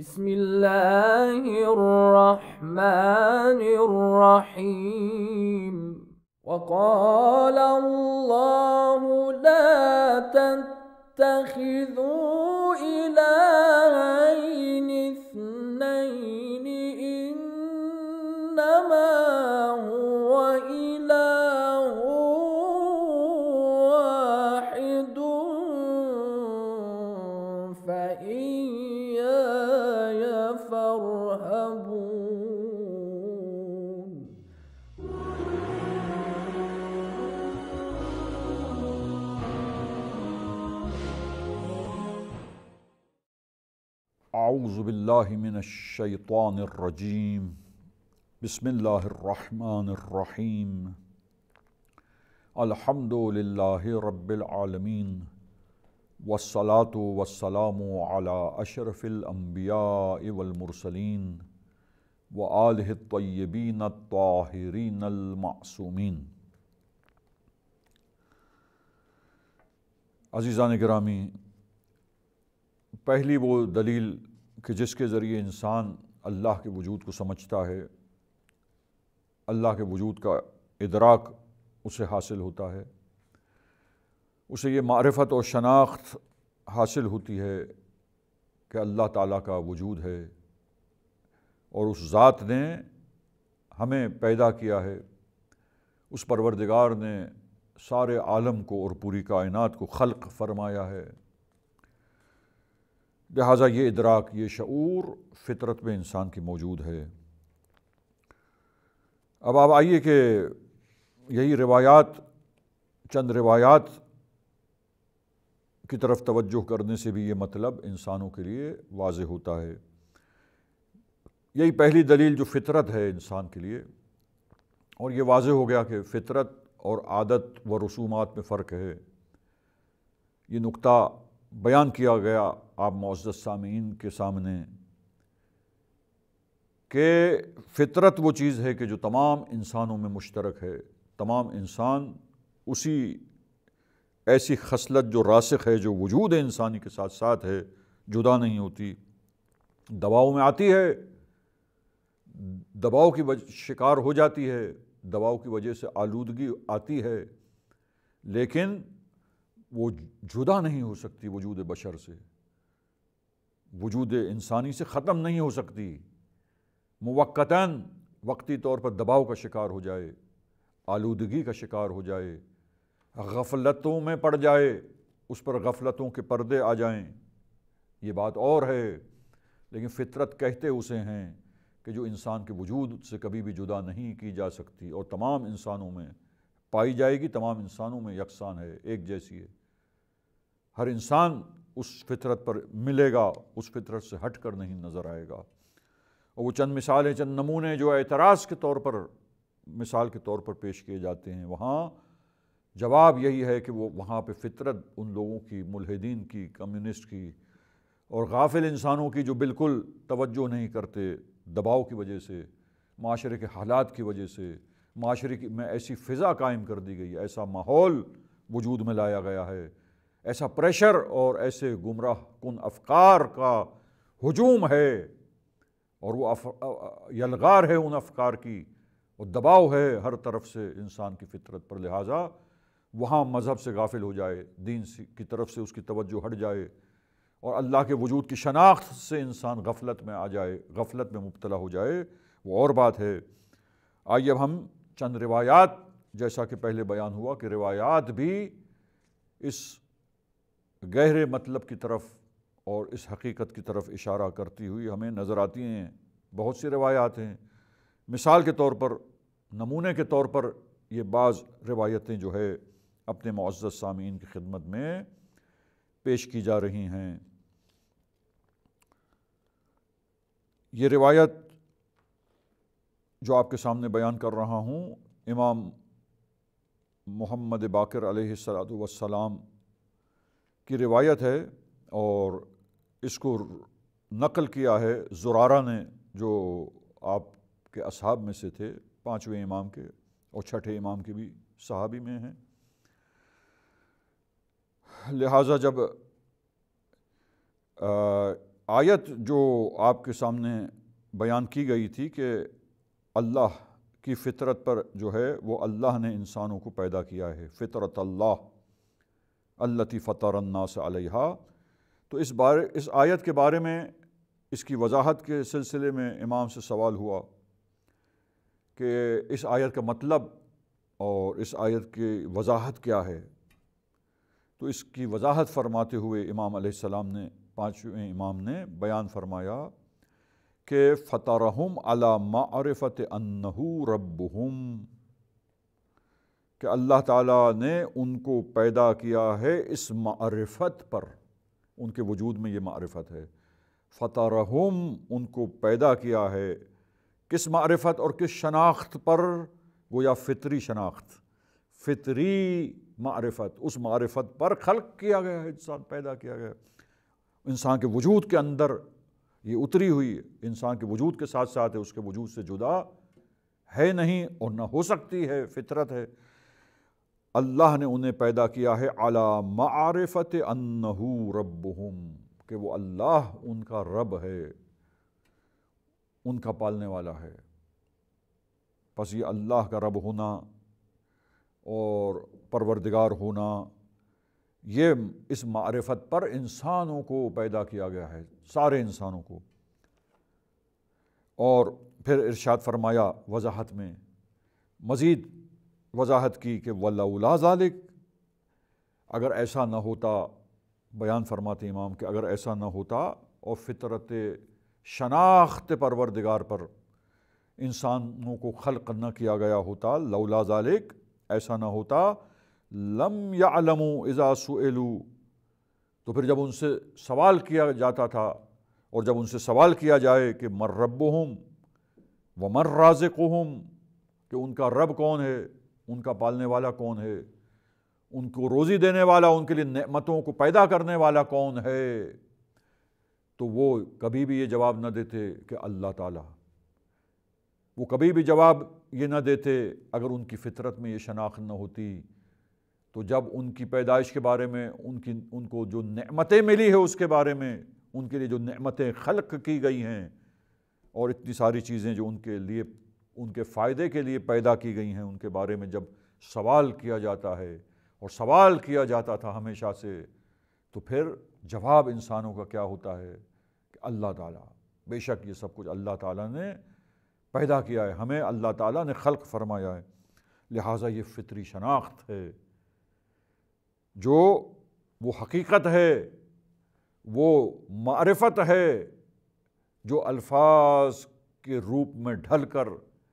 بسم الله الرحمن الرحيم وقال الله لا تتخذوا إلهًا اعوذ باللہ من الشیطان الرجیم بسم اللہ الرحمن الرحیم الحمد للہ رب العالمین والصلاة والسلام على اشرف الانبیاء والمرسلین وآلہ الطیبین الطاہرین المعصومین عزیزان گرامی پہلی وہ دلیل کہ جس کے ذریعے انسان اللہ کے وجود کو سمجھتا ہے اللہ کے وجود کا ادراک اسے حاصل ہوتا ہے اسے یہ معرفت اور شناخت حاصل ہوتی ہے کہ اللہ تعالیٰ کا وجود ہے اور اس ذات نے ہمیں پیدا کیا ہے اس پروردگار نے سارے عالم کو اور پوری کائنات کو خلق فرمایا ہے لہٰذا یہ ادراک یہ شعور فطرت میں انسان کی موجود ہے اب آپ آئیے کہ یہی روایات چند روایات کی طرف توجہ کرنے سے بھی یہ مطلب انسانوں کے لیے واضح ہوتا ہے یہی پہلی دلیل جو فطرت ہے انسان کے لیے اور یہ واضح ہو گیا کہ فطرت اور عادت و رسومات میں فرق ہے یہ نقطہ بیان کیا گیا آپ معزز سامعین کے سامنے کہ فطرت وہ چیز ہے کہ جو تمام انسانوں میں مشترک ہے تمام انسان اسی ایسی خصلت جو راسخ ہے جو وجود انسانی کے ساتھ ساتھ ہے جدا نہیں ہوتی دباؤ میں آتی ہے دباؤ کی شکار ہو جاتی ہے دباؤ کی وجہ سے آلودگی آتی ہے لیکن وہ جدا نہیں ہو سکتی وجود بشر سے وجود انسانی سے ختم نہیں ہو سکتی موقتاً وقتی طور پر دباؤ کا شکار ہو جائے آلودگی کا شکار ہو جائے غفلتوں میں پڑ جائے اس پر غفلتوں کے پردے آ جائیں یہ بات اور ہے لیکن فطرت کہتے اسے ہیں کہ جو انسان کے وجود سے کبھی بھی جدا نہیں کی جا سکتی اور تمام انسانوں میں پائی جائے گی تمام انسانوں میں یکساں ہے ایک جیسی ہے ہر انسان اس فطرت پر ملے گا اس فطرت سے ہٹ کر نہیں نظر آئے گا اور وہ چند مثالیں چند نمونے جو اعتراض کے طور پر مثال کے طور پر پیش کیے جاتے ہیں وہاں جواب یہی ہے کہ وہ وہاں پہ فطرت ان لوگوں کی ملحدین کی کمیونسٹ کی اور غافل انسانوں کی جو بالکل توجہ نہیں کرتے دباؤ کی وجہ سے معاشرے کے حالات کی وجہ سے معاشرے کی میں ایسی فضا قائم کر دی گئی ایسا ماحول وجود میں لایا گیا ہے ایسا پریشر اور ایسے گمراہ کن افکار کا ہجوم ہے اور وہ اف... یلغار ہے ان افکار کی اور دباؤ ہے ہر طرف سے انسان کی فطرت پر لہٰذا وہاں مذہب سے غافل ہو جائے دین کی طرف سے اس کی توجہ ہٹ جائے اور اللہ کے وجود کی شناخت سے انسان غفلت میں آ جائے غفلت میں مبتلا ہو جائے وہ اور بات ہے آئیے اب ہم چند روایات جیسا کہ پہلے بیان ہوا کہ روایات بھی اس گہرے مطلب کی طرف اور اس حقیقت کی طرف اشارہ کرتی ہوئی ہمیں نظر آتی ہیں بہت سی روایات ہیں مثال کے طور پر نمونے کے طور پر یہ بعض روایتیں جو ہے اپنے معزز سامعین کی خدمت میں پیش کی جا رہی ہیں یہ روایت جو آپ کے سامنے بیان کر رہا ہوں امام محمد باقر علیہ السلام کی روایت ہے اور اس کو نقل کیا ہے زرارہ نے جو آپ کے اصحاب میں سے تھے پانچویں امام کے اور چھٹے امام کے بھی صحابی میں ہیں لہٰذا جب آیت جو آپ کے سامنے بیان کی گئی تھی کہ اللہ کی فطرت پر جو ہے وہ اللہ نے انسانوں کو پیدا کیا ہے فطرت اللہ اللہ فتر الناس علیہ تو اس بارے اس آیت کے بارے میں اس کی وضاحت کے سلسلے میں امام سے سوال ہوا کہ اس آیت کا مطلب اور اس آیت کی وضاحت کیا ہے تو اس کی وضاحت فرماتے ہوئے امام علیہ السلام نے پانچویں امام نے بیان فرمایا کہ فتح رحم علامہ عرفت فتح رب کہ اللہ تعالیٰ نے ان کو پیدا کیا ہے اس معرفت پر ان کے وجود میں یہ معرفت ہے فتح رحم ان کو پیدا کیا ہے کس معرفت اور کس شناخت پر گویا فطری شناخت فطری معرفت اس معرفت پر خلق کیا گیا ہے انسان پیدا کیا گیا انسان کے وجود کے اندر یہ اتری ہوئی ہے انسان کے وجود کے ساتھ ساتھ ہے اس کے وجود سے جدا ہے نہیں اور نہ ہو سکتی ہے فطرت ہے اللہ نے انہیں پیدا کیا ہے اعلیٰ معارفت انہو ربہم کہ وہ اللہ ان کا رب ہے ان کا پالنے والا ہے پس یہ اللہ کا رب ہونا اور پروردگار ہونا یہ اس معرفت پر انسانوں کو پیدا کیا گیا ہے سارے انسانوں کو اور پھر ارشاد فرمایا وضاحت میں مزید وضاحت کی کہ و اولا ذالک اگر ایسا نہ ہوتا بیان فرماتے امام کہ اگر ایسا نہ ہوتا اور فطرت شناخت پروردگار پر انسانوں کو خلق نہ کیا گیا ہوتا لولا ذالک ایسا نہ ہوتا لم یا اذا سئلو تو پھر جب ان سے سوال کیا جاتا تھا اور جب ان سے سوال کیا جائے کہ مر رب ومر و مر کہ ان کا رب کون ہے ان کا پالنے والا کون ہے ان کو روزی دینے والا ان کے لیے نعمتوں کو پیدا کرنے والا کون ہے تو وہ کبھی بھی یہ جواب نہ دیتے کہ اللہ تعالیٰ وہ کبھی بھی جواب یہ نہ دیتے اگر ان کی فطرت میں یہ شناخت نہ ہوتی تو جب ان کی پیدائش کے بارے میں ان کی ان کو جو نعمتیں ملی ہے اس کے بارے میں ان کے لیے جو نعمتیں خلق کی گئی ہیں اور اتنی ساری چیزیں جو ان کے لیے ان کے فائدے کے لیے پیدا کی گئی ہیں ان کے بارے میں جب سوال کیا جاتا ہے اور سوال کیا جاتا تھا ہمیشہ سے تو پھر جواب انسانوں کا کیا ہوتا ہے کہ اللہ تعالیٰ بے شک یہ سب کچھ اللہ تعالیٰ نے پیدا کیا ہے ہمیں اللہ تعالیٰ نے خلق فرمایا ہے لہٰذا یہ فطری شناخت ہے جو وہ حقیقت ہے وہ معرفت ہے جو الفاظ کے روپ میں ڈھل کر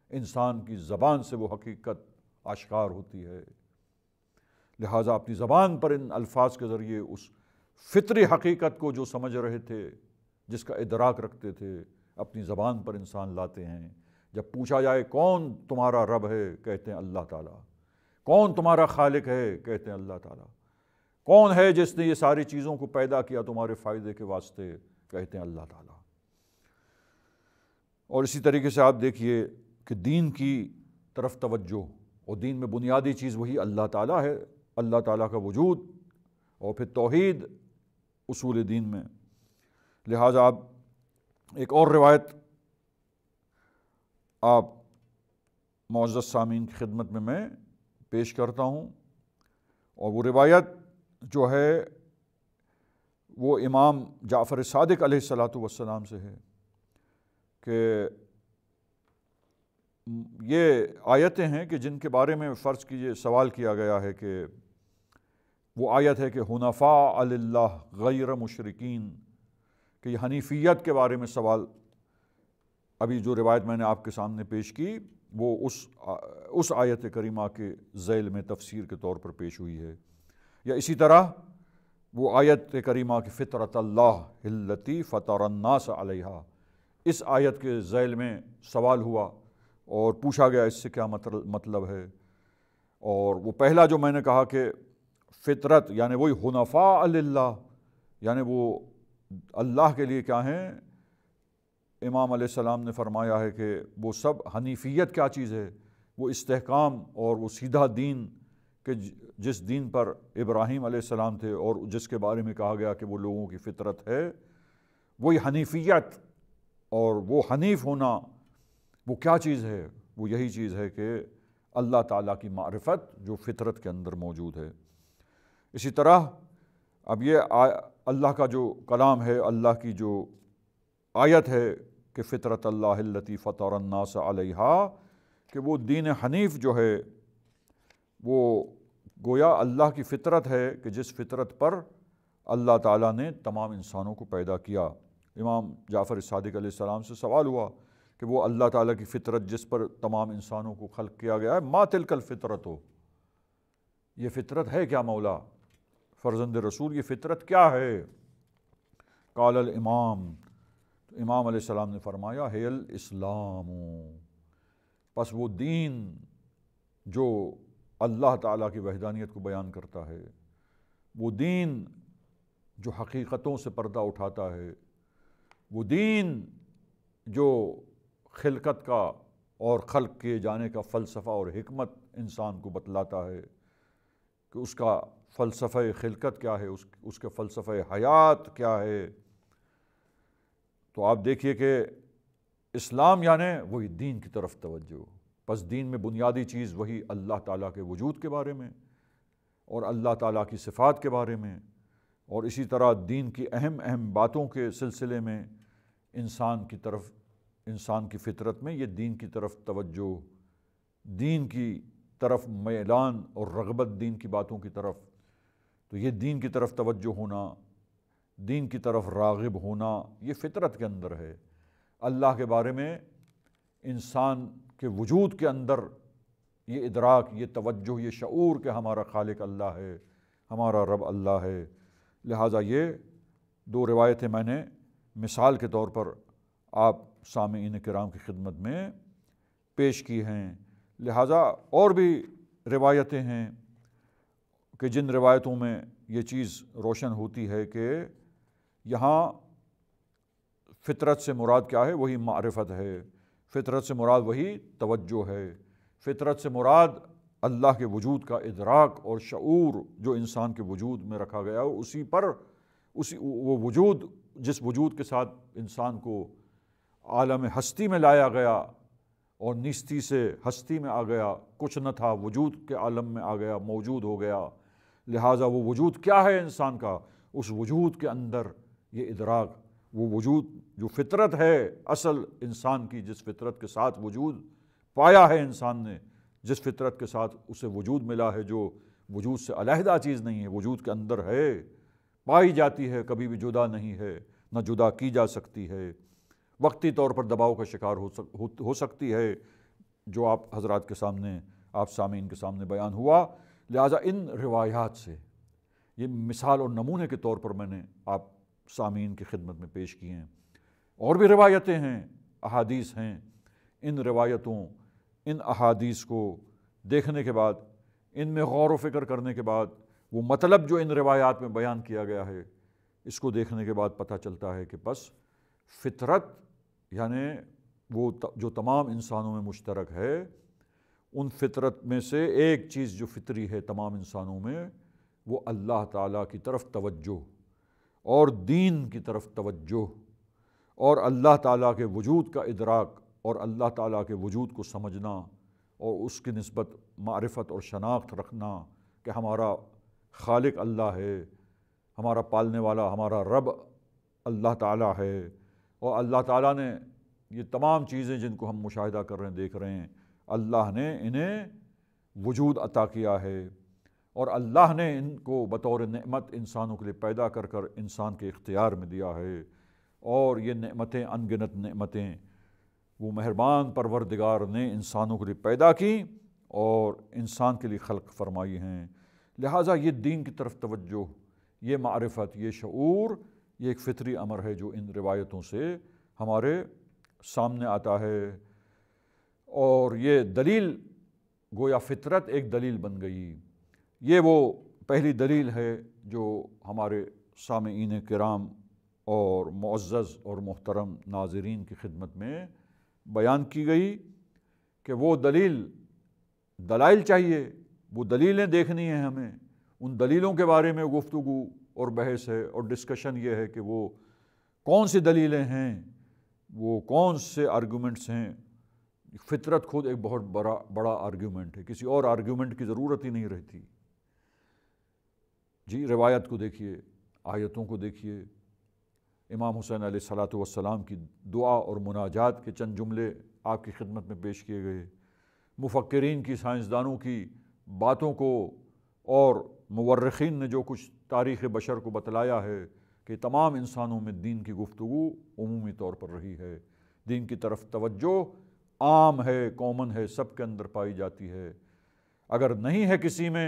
انسان کی زبان سے وہ حقیقت آشکار ہوتی ہے لہٰذا اپنی زبان پر ان الفاظ کے ذریعے اس فطری حقیقت کو جو سمجھ رہے تھے جس کا ادراک رکھتے تھے اپنی زبان پر انسان لاتے ہیں جب پوچھا جائے کون تمہارا رب ہے کہتے ہیں اللہ تعالیٰ کون تمہارا خالق ہے کہتے ہیں اللہ تعالیٰ کون ہے جس نے یہ ساری چیزوں کو پیدا کیا تمہارے فائدے کے واسطے کہتے ہیں اللہ تعالیٰ اور اسی طریقے سے آپ دیکھیے کہ دین کی طرف توجہ اور دین میں بنیادی چیز وہی اللہ تعالیٰ ہے اللہ تعالیٰ کا وجود اور پھر توحید اصول دین میں لہٰذا آپ ایک اور روایت آپ معزز سامعین کی خدمت میں میں پیش کرتا ہوں اور وہ روایت جو ہے وہ امام جعفر صادق علیہ السلاۃ والسلام سے ہے کہ یہ آیتیں ہیں کہ جن کے بارے میں فرض کیجئے سوال کیا گیا ہے کہ وہ آیت ہے کہ اللہ غیر مشرقین کہ یہ حنیفیت کے بارے میں سوال ابھی جو روایت میں نے آپ کے سامنے پیش کی وہ اس اس آیت کریمہ کے ذیل میں تفسیر کے طور پر پیش ہوئی ہے یا اسی طرح وہ آیت کریمہ کی فطرت اللہ الطی فطر الناس علیہ اس آیت کے ذیل میں سوال ہوا اور پوچھا گیا اس سے کیا مطلب ہے اور وہ پہلا جو میں نے کہا کہ فطرت یعنی وہی حنفاء اللہ یعنی وہ اللہ کے لیے کیا ہیں امام علیہ السلام نے فرمایا ہے کہ وہ سب حنیفیت کیا چیز ہے وہ استحکام اور وہ سیدھا دین کہ جس دین پر ابراہیم علیہ السلام تھے اور جس کے بارے میں کہا گیا کہ وہ لوگوں کی فطرت ہے وہی حنیفیت اور وہ حنیف ہونا وہ کیا چیز ہے وہ یہی چیز ہے کہ اللہ تعالیٰ کی معرفت جو فطرت کے اندر موجود ہے اسی طرح اب یہ اللہ کا جو کلام ہے اللہ کی جو آیت ہے کہ فطرت اللہ اللّہ فطر الناس علیہا کہ وہ دین حنیف جو ہے وہ گویا اللہ کی فطرت ہے کہ جس فطرت پر اللہ تعالیٰ نے تمام انسانوں کو پیدا کیا امام جعفر صادق علیہ السلام سے سوال ہوا کہ وہ اللہ تعالیٰ کی فطرت جس پر تمام انسانوں کو خلق کیا گیا ہے ما تلک فطرت ہو یہ فطرت ہے کیا مولا فرزند رسول یہ فطرت کیا ہے قال الامام تو امام علیہ السلام نے فرمایا ہے الاسلام پس وہ دین جو اللہ تعالیٰ کی وحدانیت کو بیان کرتا ہے وہ دین جو حقیقتوں سے پردہ اٹھاتا ہے وہ دین جو خلقت کا اور خلق کیے جانے کا فلسفہ اور حکمت انسان کو بتلاتا ہے کہ اس کا فلسفہ خلقت کیا ہے اس کے فلسفہ حیات کیا ہے تو آپ دیکھیے کہ اسلام یعنی وہی دین کی طرف توجہ بس دین میں بنیادی چیز وہی اللہ تعالیٰ کے وجود کے بارے میں اور اللہ تعالیٰ کی صفات کے بارے میں اور اسی طرح دین کی اہم اہم باتوں کے سلسلے میں انسان کی طرف انسان کی فطرت میں یہ دین کی طرف توجہ دین کی طرف میلان اور رغبت دین کی باتوں کی طرف تو یہ دین کی طرف توجہ ہونا دین کی طرف راغب ہونا یہ فطرت کے اندر ہے اللہ کے بارے میں انسان کے وجود کے اندر یہ ادراک یہ توجہ یہ شعور کہ ہمارا خالق اللہ ہے ہمارا رب اللہ ہے لہٰذا یہ دو روایتیں میں نے مثال کے طور پر آپ سامعین کرام کی خدمت میں پیش کی ہیں لہٰذا اور بھی روایتیں ہیں کہ جن روایتوں میں یہ چیز روشن ہوتی ہے کہ یہاں فطرت سے مراد کیا ہے وہی معرفت ہے فطرت سے مراد وہی توجہ ہے فطرت سے مراد اللہ کے وجود کا ادراک اور شعور جو انسان کے وجود میں رکھا گیا ہے اسی پر اسی وہ وجود جس وجود کے ساتھ انسان کو عالم ہستی میں لایا گیا اور نیستی سے ہستی میں آ گیا کچھ نہ تھا وجود کے عالم میں آ گیا موجود ہو گیا لہٰذا وہ وجود کیا ہے انسان کا اس وجود کے اندر یہ ادراک وہ وجود جو فطرت ہے اصل انسان کی جس فطرت کے ساتھ وجود پایا ہے انسان نے جس فطرت کے ساتھ اسے وجود ملا ہے جو وجود سے علیحدہ چیز نہیں ہے وجود کے اندر ہے پائی جاتی ہے کبھی بھی جدا نہیں ہے نہ جدا کی جا سکتی ہے وقتی طور پر دباؤ کا شکار ہو سکتی ہے جو آپ حضرات کے سامنے آپ سامعین کے سامنے بیان ہوا لہٰذا ان روایات سے یہ مثال اور نمونے کے طور پر میں نے آپ سامعین کی خدمت میں پیش کی ہیں اور بھی روایتیں ہیں احادیث ہیں ان روایتوں ان احادیث کو دیکھنے کے بعد ان میں غور و فکر کرنے کے بعد وہ مطلب جو ان روایات میں بیان کیا گیا ہے اس کو دیکھنے کے بعد پتہ چلتا ہے کہ بس فطرت یعنی وہ جو تمام انسانوں میں مشترک ہے ان فطرت میں سے ایک چیز جو فطری ہے تمام انسانوں میں وہ اللہ تعالیٰ کی طرف توجہ اور دین کی طرف توجہ اور اللہ تعالیٰ کے وجود کا ادراک اور اللہ تعالیٰ کے وجود کو سمجھنا اور اس کی نسبت معرفت اور شناخت رکھنا کہ ہمارا خالق اللہ ہے ہمارا پالنے والا ہمارا رب اللہ تعالیٰ ہے اور اللہ تعالیٰ نے یہ تمام چیزیں جن کو ہم مشاہدہ کر رہے ہیں دیکھ رہے ہیں اللہ نے انہیں وجود عطا کیا ہے اور اللہ نے ان کو بطور نعمت انسانوں کے لیے پیدا کر کر انسان کے اختیار میں دیا ہے اور یہ نعمتیں ان گنت نعمتیں وہ مہربان پروردگار نے انسانوں کے لیے پیدا کی اور انسان کے لیے خلق فرمائی ہیں لہٰذا یہ دین کی طرف توجہ یہ معرفت یہ شعور یہ ایک فطری عمر ہے جو ان روایتوں سے ہمارے سامنے آتا ہے اور یہ دلیل گویا فطرت ایک دلیل بن گئی یہ وہ پہلی دلیل ہے جو ہمارے سامعین کرام اور معزز اور محترم ناظرین کی خدمت میں بیان کی گئی کہ وہ دلیل دلائل چاہیے وہ دلیلیں دیکھنی ہیں ہمیں ان دلیلوں کے بارے میں گفتگو اور بحث ہے اور ڈسکشن یہ ہے کہ وہ کون سی دلیلیں ہیں وہ کون سے آرگیومنٹس ہیں فطرت خود ایک بہت بڑا بڑا آرگیومنٹ ہے کسی اور آرگیومنٹ کی ضرورت ہی نہیں رہتی جی روایت کو دیکھیے آیتوں کو دیکھیے امام حسین علیہ صلاۃ وسلام کی دعا اور مناجات کے چند جملے آپ کی خدمت میں پیش کیے گئے مفکرین کی سائنسدانوں کی باتوں کو اور مورخین نے جو کچھ تاریخ بشر کو بتلایا ہے کہ تمام انسانوں میں دین کی گفتگو عمومی طور پر رہی ہے دین کی طرف توجہ عام ہے کامن ہے سب کے اندر پائی جاتی ہے اگر نہیں ہے کسی میں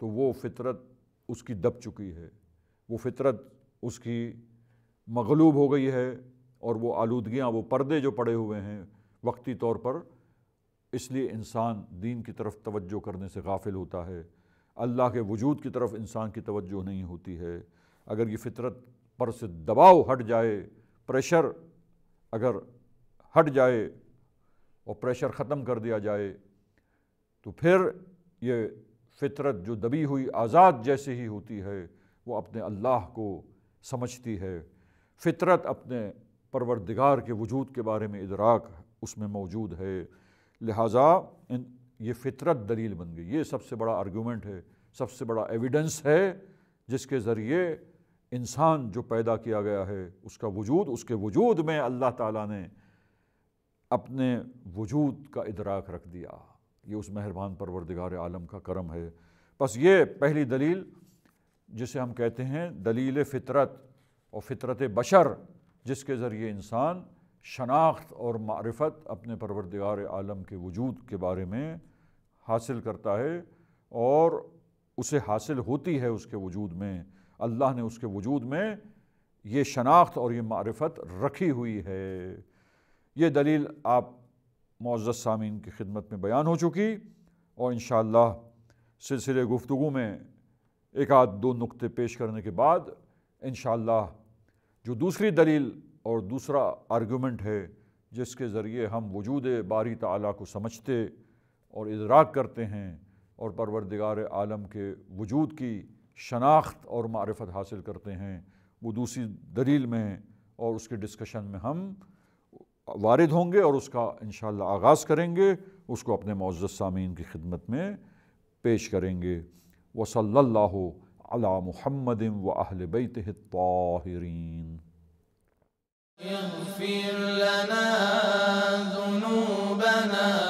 تو وہ فطرت اس کی دب چکی ہے وہ فطرت اس کی مغلوب ہو گئی ہے اور وہ آلودگیاں وہ پردے جو پڑے ہوئے ہیں وقتی طور پر اس لیے انسان دین کی طرف توجہ کرنے سے غافل ہوتا ہے اللہ کے وجود کی طرف انسان کی توجہ نہیں ہوتی ہے اگر یہ فطرت پر سے دباؤ ہٹ جائے پریشر اگر ہٹ جائے اور پریشر ختم کر دیا جائے تو پھر یہ فطرت جو دبی ہوئی آزاد جیسے ہی ہوتی ہے وہ اپنے اللہ کو سمجھتی ہے فطرت اپنے پروردگار کے وجود کے بارے میں ادراک اس میں موجود ہے لہٰذا ان یہ فطرت دلیل بن گئی یہ سب سے بڑا آرگومنٹ ہے سب سے بڑا ایویڈنس ہے جس کے ذریعے انسان جو پیدا کیا گیا ہے اس کا وجود اس کے وجود میں اللہ تعالیٰ نے اپنے وجود کا ادراک رکھ دیا یہ اس مہربان پروردگار عالم کا کرم ہے بس یہ پہلی دلیل جسے ہم کہتے ہیں دلیل فطرت اور فطرت بشر جس کے ذریعے انسان شناخت اور معرفت اپنے پروردگار عالم کے وجود کے بارے میں حاصل کرتا ہے اور اسے حاصل ہوتی ہے اس کے وجود میں اللہ نے اس کے وجود میں یہ شناخت اور یہ معرفت رکھی ہوئی ہے یہ دلیل آپ معزز سامعین کی خدمت میں بیان ہو چکی اور انشاءاللہ سلسلے گفتگو میں ایک آدھ دو نقطے پیش کرنے کے بعد انشاءاللہ جو دوسری دلیل اور دوسرا آرگومنٹ ہے جس کے ذریعے ہم وجود باری تعلیٰ کو سمجھتے اور ادراک کرتے ہیں اور پروردگار عالم کے وجود کی شناخت اور معرفت حاصل کرتے ہیں وہ دوسری دلیل میں اور اس کے ڈسکشن میں ہم وارد ہوں گے اور اس کا انشاءاللہ آغاز کریں گے اس کو اپنے معزز سامعین کی خدمت میں پیش کریں گے وہ صلی علی محمد و اہل لنا ذنوبنا